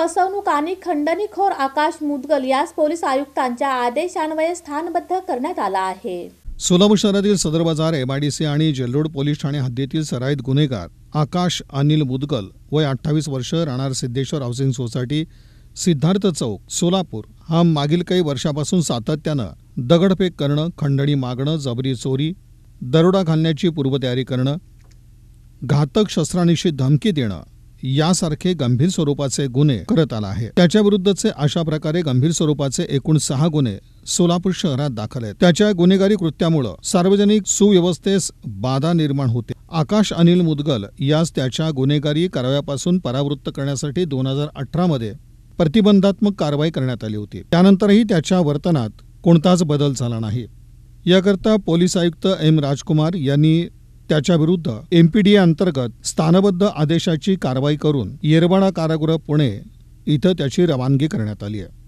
फसवणूक आणि खंडणीखोर आकाश मुदगल यास पोलीस आयुक्तांच्या आदेशान्वये स्थानबद्ध करण्यात आला आहे सोलापूर शहरातील सदर बाजार एमआयडीसी आणि जेलरोड पोलीस ठाणे हद्दीतील सराईत गुन्हेगार आकाश अनिल मुदगल वय अठ्ठावीस वर्ष राहणार सिद्धेश्वर हाऊसिंग सोसायटी सिद्धार्थ चौक सोलापूर हा मागील काही वर्षापासून सातत्यानं दगडफेक करणं खंडणी मागणं जबरी चोरी दरोडा घालण्याची पूर्वतयारी करणं घातक शस्त्रानिशी धमकी देणं यासारखे गंभीर स्वरूपाचे गुन्हे करत आला आहे त्याच्याविरुद्धचे अशा प्रकारे गंभीर स्वरूपाचे एकूण सहा गुन्हे सोलापूर शहरात दाखल आहेत त्याच्या गुन्हेगारी कृत्यामुळं सार्वजनिक सुव्यवस्थेस बाधा निर्माण होते आकाश अनिल मुदगल यास त्याच्या गुन्हेगारी कराव्यापासून परावृत्त करण्यासाठी दोन हजार अठरामध्ये प्रतिबंधात्मक कारवाई करण्यात आली होती त्यानंतरही त्याच्या वर्तनात कोणताच बदल झाला नाही याकरता पोलीस आयुक्त एम राजकुमार यांनी त्याच्या विरुद्ध, एमपीडीए अंतर्गत स्थानबद्ध आदेशाची कारवाई करून येरवाडा कारागृह पुणे इथं त्याची रवानगी करण्यात आली आहे